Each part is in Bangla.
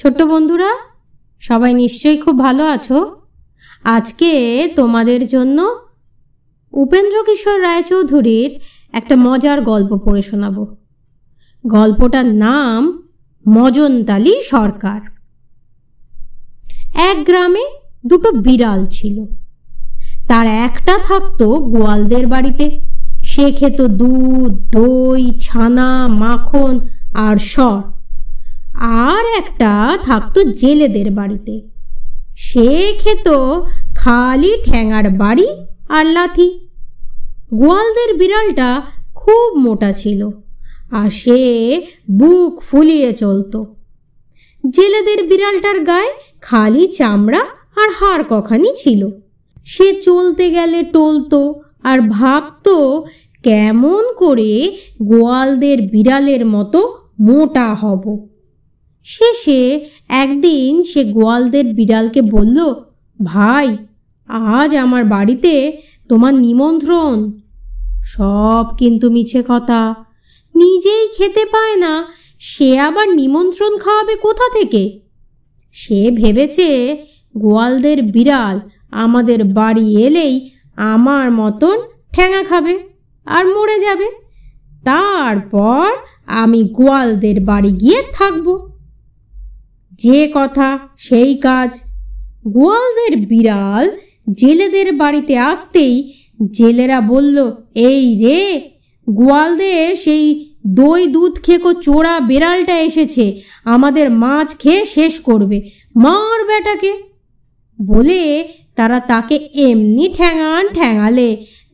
ছোট্ট বন্ধুরা সবাই নিশ্চয়ই খুব ভালো আছো আজকে তোমাদের জন্য উপেন্দ্র কিশোর রায়চৌধুরীর একটা মজার গল্প পড়ে শোনাব গল্পটার নাম মজনতালি সরকার এক গ্রামে দুটো বিড়াল ছিল তার একটা থাকতো গোয়ালদের বাড়িতে সে খেত দুধ দই ছানা মাখন আর সর আর একটা থাকতো জেলেদের বাড়িতে সে খেত খালি ঠ্যাঙার বাড়ি আর লাথি গোয়ালদের বিড়ালটা খুব মোটা ছিল আর সে বুক ফুলিয়ে চলত জেলেদের বিড়ালটার গায়ে খালি চামড়া আর হাড় কখানি ছিল সে চলতে গেলে টলতো আর ভাবত কেমন করে গোয়ালদের বিড়ালের মতো মোটা হব শেষে একদিন সে গোয়ালদের বিড়ালকে বলল ভাই আজ আমার বাড়িতে তোমার নিমন্ত্রণ সব কিন্তু মিছে কথা নিজেই খেতে পায় না সে আবার নিমন্ত্রণ খাওয়াবে কোথা থেকে সে ভেবেছে গোয়ালদের বিড়াল আমাদের বাড়ি এলেই আমার মতন ঠ্যাঙা খাবে আর মরে যাবে তারপর আমি গোয়ালদের বাড়ি গিয়ে থাকবো যে কথা সেই কাজ গোয়ালদের বিড়াল জেলেদের বাড়িতে আসতেই জেলেরা বলল এই রে গোয়ালদের সেই দই দুধ খেকো চোরা বেড়ালটা এসেছে আমাদের মাছ খেয়ে শেষ করবে মার বেটাকে বলে তারা তাকে এমনি ঠ্যাঙান ঠ্যাঙালে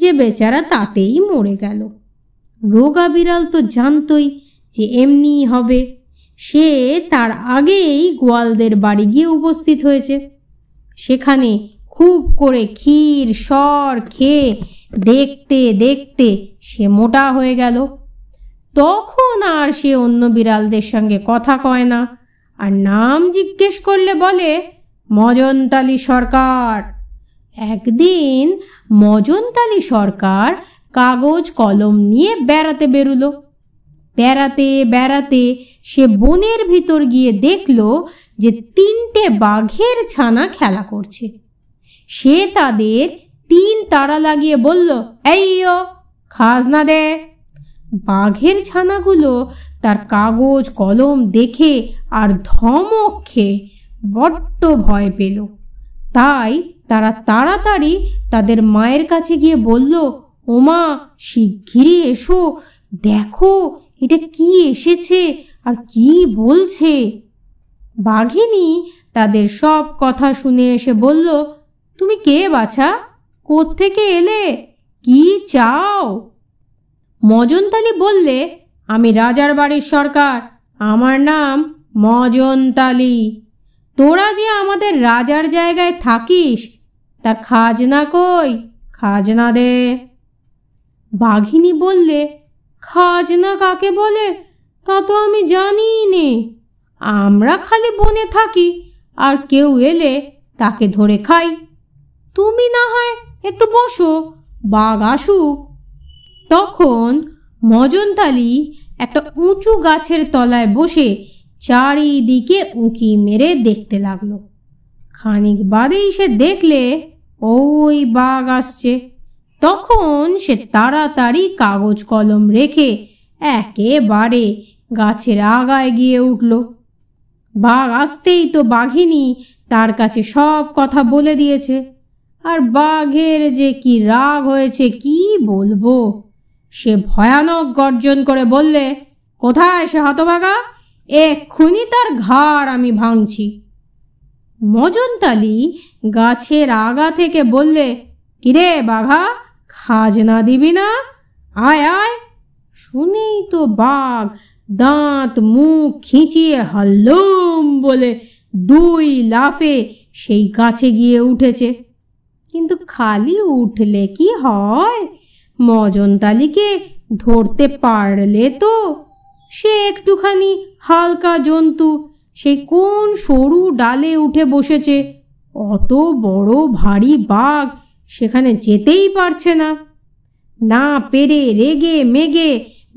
যে বেচারা তাতেই মরে গেল রোগা বিড়াল তো জানতই যে এমনিই হবে সে তার আগেই গোয়ালদের বাড়ি গিয়ে উপস্থিত হয়েছে সেখানে খুব করে ক্ষীর সর খেয়ে দেখতে দেখতে সে মোটা হয়ে গেল তখন আর সে অন্য বিড়ালদের সঙ্গে কথা কয় না আর নাম জিজ্ঞেস করলে বলে মজনতালি সরকার একদিন মজনতালি সরকার কাগজ কলম নিয়ে বেড়াতে বেরুলো বেড়াতে বেড়াতে সে বনের ভিতর গিয়ে দেখল যে তিনটে বাঘের ছানা খেলা করছে সে তাদের তিন তারা লাগিয়ে বলল এই খাজনা দে বাঘের ছানাগুলো তার কাগজ কলম দেখে আর ধমক খেয়ে বড্ড ভয় পেল তাই তারা তাড়াতাড়ি তাদের মায়ের কাছে গিয়ে বলল ওমা শিগগিরই এসো দেখো এটা কি এসেছে আর কি বলছে বাঘিনী তাদের সব কথা শুনে এসে বলল তুমি কে বাছা থেকে এলে কি চাও মজনতালি বললে আমি রাজার বাড়ির সরকার আমার নাম মজনতালি তোরা যে আমাদের রাজার জায়গায় থাকিস তা খাজনা কই খাজনা দে বাঘিনী বললে খাজনা কাকে বলে তা তো আমি জানিই নে আমরা খালি বনে থাকি আর কেউ এলে তাকে ধরে খাই তুমি না হয় একটু বসো বাঘ আসুক তখন মজনতালি একটা উঁচু গাছের তলায় বসে চারিদিকে উঁকি মেরে দেখতে লাগলো খানিক বাদেই সে দেখলে ওই বাঘ আসছে তখন সে তাড়াতাড়ি কাগজ কলম রেখে একেবারে গাছের আগায় গিয়ে উঠল বাঘ আসতেই তো বাঘিনী তার কাছে সব কথা বলে দিয়েছে আর বাঘের যে কি রাগ হয়েছে কি বলবো সে ভয়ানক গর্জন করে বললে কোথায় সে হতভাগা এক্ষুনি তার ঘাড় আমি ভাঙছি মজনতালি গাছের আগা থেকে বললে কিরে বাঘা খাজনা দিবি না আয় আয় শুনেই তো বাঘ দাঁত মুখ খিঁচিয়ে হাল্লুম বলে দুই লাফে সেই কাছে গিয়ে উঠেছে কিন্তু খালি উঠলে কি হয় মজনতালিকে ধরতে পারলে তো সে একটুখানি হালকা জন্তু সে কোন সরু ডালে উঠে বসেছে অত বড় ভারী বাঘ সেখানে যেতেই পারছে না না পেরে রেগে মেগে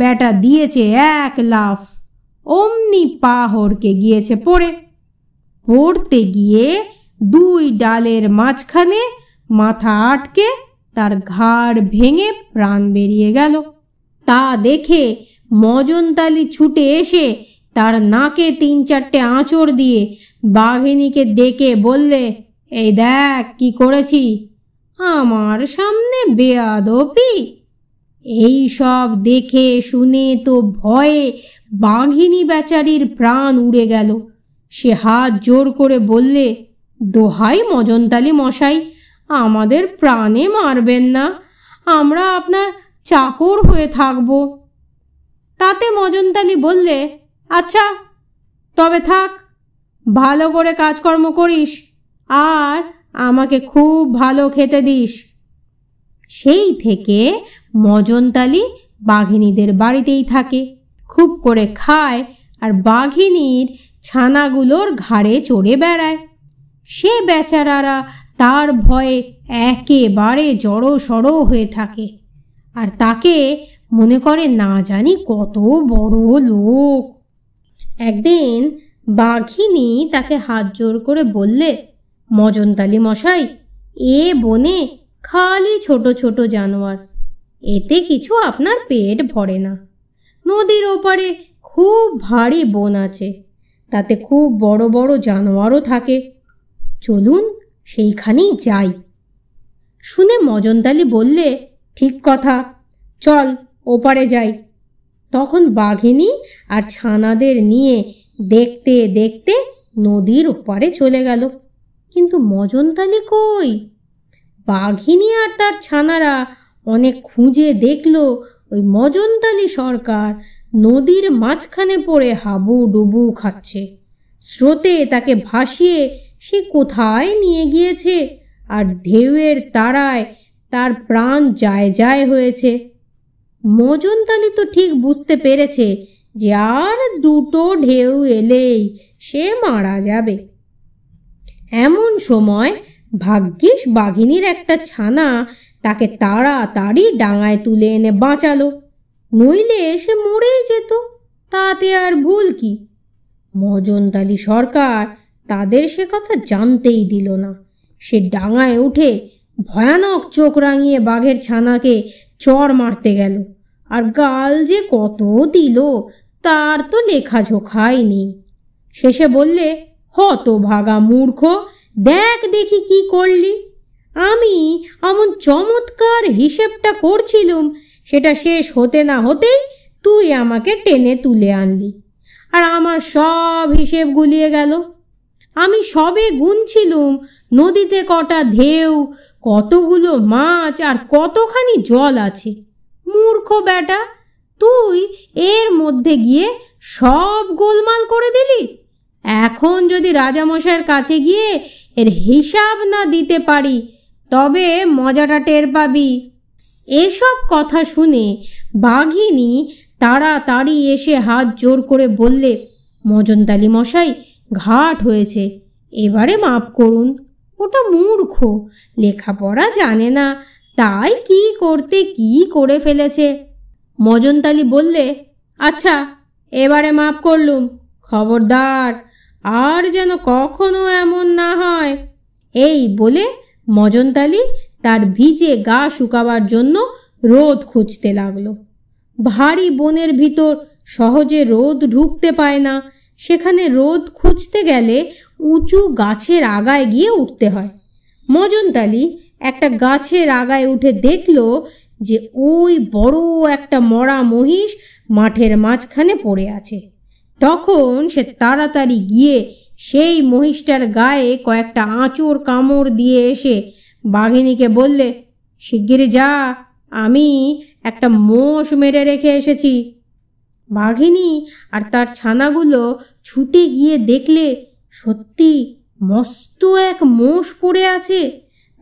ব্যাটা দিয়েছে এক লাফ অমনি পা হড়কে গিয়েছে পড়ে পড়তে গিয়ে দুই ডালের মাঝখানে মাথা আটকে তার ঘাড় ভেঙে প্রাণ বেরিয়ে গেল তা দেখে মজনতালি ছুটে এসে তার নাকে তিন চারটে আঁচড় দিয়ে বাঘিনীকে ডেকে বললে এই দেখ কি করেছি আমার সামনে বেয়াদপি এই সব দেখে শুনে তো ভয়ে বাঘিনী বেচারির প্রাণ উড়ে গেল সে হাত জোর করে বললে দোহাই মজনতালি মশাই আমাদের প্রাণে মারবেন না আমরা আপনার চাকর হয়ে থাকব তাতে মজনতালি বললে আচ্ছা তবে থাক ভালো করে কাজকর্ম করিস আর আমাকে খুব ভালো খেতে দিস সেই থেকে মজনতালি বাঘিনীদের বাড়িতেই থাকে খুব করে খায় আর বাঘিনীর ছানাগুলোর ঘাড়ে চড়ে বেড়ায় সে বেচারারা তার ভয়ে একেবারে জড়ো সড়ো হয়ে থাকে আর তাকে মনে করে না জানি কত বড় লোক একদিন বাঘিনী তাকে হাত জোর করে বললে মজনতালি মশাই এ বনে খালি ছোট ছোট জানোয়ার এতে কিছু আপনার পেট ভরে না নদীর ওপারে খুব ভারী বন আছে তাতে খুব বড় বড় জানোয়ারও থাকে চলুন সেইখানেই যাই শুনে মজনতালি বললে ঠিক কথা চল ওপারে যাই তখন বাঘিনী আর ছানাদের নিয়ে দেখতে দেখতে নদীর ওপারে চলে গেল কিন্তু মজনতালি কই বাঘিনী আর তার ছানারা অনেক খুঁজে দেখল ওই মজনতালি সরকার নদীর মাঝখানে পড়ে হাবু ডুবু খাচ্ছে স্রোতে তাকে ভাসিয়ে সে কোথায় নিয়ে গিয়েছে আর ঢেউয়ের তারায় তার প্রাণ যায় যায় হয়েছে মজনতালি তো ঠিক বুঝতে পেরেছে যে আর দুটো ঢেউ এলেই সে মারা যাবে এমন সময় ভাগ্যিস বাঘিনীর একটা ছানা তাকে তাড়াতাড়ি ডাঙায় তুলে এনে বাঁচালো নইলে এসে মরেই যেত তাতে আর ভুল কি মজনতালি সরকার তাদের সে কথা জানতেই দিল না সে ডাঙায় উঠে ভয়ানক চোখ রাঙিয়ে বাঘের ছানাকে চর মারতে গেল আর গাল যে কত দিল তার তো লেখা ঝোখাই নেই শেষে বললে হতভাগা মূর্খ দেখ দেখি কি করলি আমি এমন চমৎকার হিসেবটা করছিলুম সেটা শেষ হতে না হতেই তুই আমাকে টেনে তুলে আনলি আর আমার সব হিসেব গুলিয়ে গেল আমি সবে গুনছিলুম নদীতে কটা ঢেউ কতগুলো মাছ আর কতখানি জল আছে মূর্খ বেটা তুই এর মধ্যে গিয়ে সব গোলমাল করে দিলি এখন যদি রাজামশাইয়ের কাছে গিয়ে এর হিসাব না দিতে পারি তবে মজাটা টের পাবি এসব কথা শুনে বাঘিনী তাড়াতাড়ি এসে হাত জোর করে বললে মজনতালি মশাই ঘাট হয়েছে এবারে মাপ করুন ওটা মূর্খ লেখাপড়া জানে না তাই কি করতে কি করে ফেলেছে মজনতালি বললে আচ্ছা এবারে মাপ করলুম খবরদার আর যেন কখনো এমন না হয় এই বলে মজনতালি তার ভিজে গা শুকাবার জন্য রোদ খুঁজতে লাগলো ভারী বনের ভিতর সহজে রোদ ঢুকতে পায় না সেখানে রোদ খুঁজতে গেলে উঁচু গাছের আগায় গিয়ে উঠতে হয় মজনতালি একটা গাছের আগায় উঠে দেখল যে ওই বড় একটা মরা মহিষ মাঠের মাঝখানে পড়ে আছে তখন সে তাড়াতাড়ি গিয়ে সেই মহিষটার গায়ে কয়েকটা আঁচড় কামড় দিয়ে এসে বাঘিনীকে বললে শিগগিরি যা আমি একটা মোষ মেরে রেখে এসেছি বাঘিনী আর তার ছানাগুলো ছুটে গিয়ে দেখলে সত্যি মস্ত এক মোষ পড়ে আছে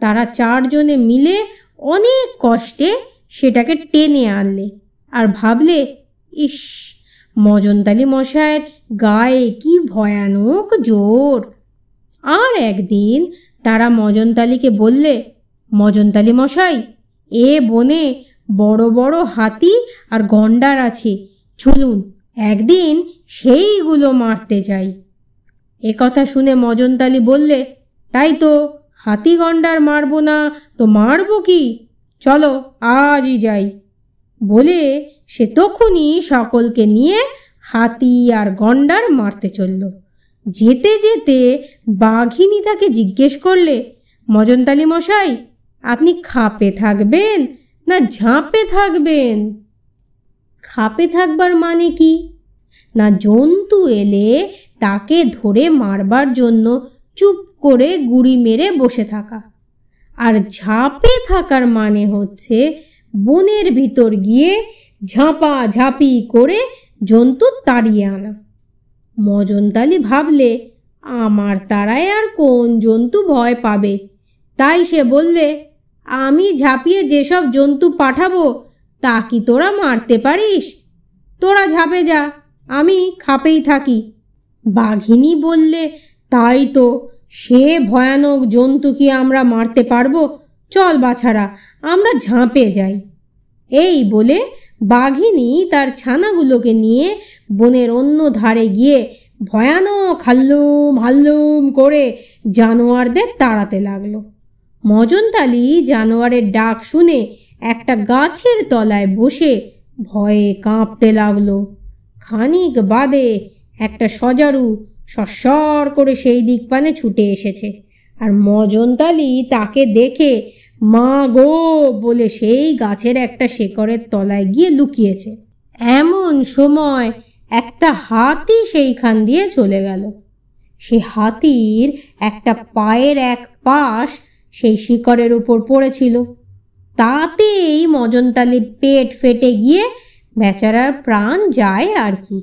তারা চারজনে মিলে অনেক কষ্টে সেটাকে টেনে আনলে আর ভাবলে ইস মজনতালি মশায়ের গায়ে কি ভয়ানক জোর আর একদিন তারা মজনতালিকে বললে মজনতালি মশাই এ বনে বড় বড় হাতি আর গন্ডার আছে চলুন একদিন সেইগুলো মারতে যাই এ কথা শুনে মজনতালি বললে তাই তো হাতি গন্ডার মারবো না তো মারবো কি চলো আজই যাই বলে সে তখনই সকলকে নিয়ে হাতি আর গন্ডার মারতে চলল যেতে যেতে বাঘিনী তাকে জিজ্ঞেস করলে মজনতালি মশাই আপনি খাপে থাকবেন না ঝাঁপে থাকবেন খাপে থাকবার মানে কি না জন্তু এলে তাকে ধরে মারবার জন্য চুপ করে গুড়ি মেরে বসে থাকা আর ঝাঁপে থাকার মানে হচ্ছে বনের ভিতর গিয়ে ঝাঁপা ঝাঁপি করে জন্তু তাড়িয়ে আনা মজনতালি ভাবলে আমার তারায় আর কোন জন্তু ভয় পাবে তাই সে বললে আমি ঝাঁপিয়ে যেসব জন্তু পাঠাবো তা কি তোরা মারতে পারিস তোরা ঝাঁপে যা আমি খাপেই থাকি বাঘিনী বললে তাই তো সে ভয়ানক জন্তু কি আমরা মারতে পারবো চল বাছারা আমরা ঝাঁপে যাই এই বলে বাঘিনী তার ছানাগুলোকে নিয়ে বনের অন্য ধারে গিয়ে ভয়ানক হাল্লুম হাল্লুম করে জানোয়ারদের তাড়াতে লাগলো মজনতালি জানোয়ারের ডাক শুনে একটা গাছের তলায় বসে ভয়ে কাঁপতে লাগলো খানিক বাদে একটা সজারু সস্বর করে সেই দিক পানে ছুটে এসেছে আর মজনতালি তাকে দেখে মা গো বলে সেই গাছের একটা শেকড়ের তলায় গিয়ে লুকিয়েছে এমন সময় একটা হাতি সেইখান দিয়ে চলে গেল সে হাতির একটা পায়ের এক পাশ সেই শিকড়ের উপর পড়েছিল তাতেই মজনতালি পেট ফেটে গিয়ে বেচারার প্রাণ যায় আর কি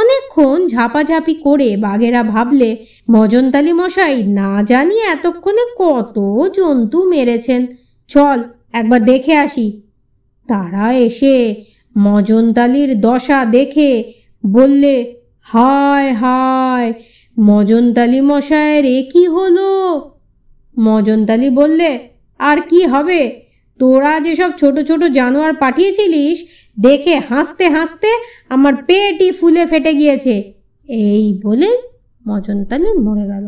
অনেকক্ষণ ঝাপাঝাপি করে বাঘেরা ভাবলে মজনতালি মশাই না জানি এতক্ষণে কত জন্তু মেরেছেন চল একবার দেখে আসি তারা এসে মজনতালির দশা দেখে বললে হায় হায় মজনতালি মশায়ের এ কি হলো মজনতালি বললে আর কি হবে তোরা যেসব ছোট ছোট জানোয়ার পাঠিয়েছিলিস দেখে হাসতে হাসতে আমার পেটই ফুলে ফেটে গিয়েছে এই বলে মজনতালে মরে গেল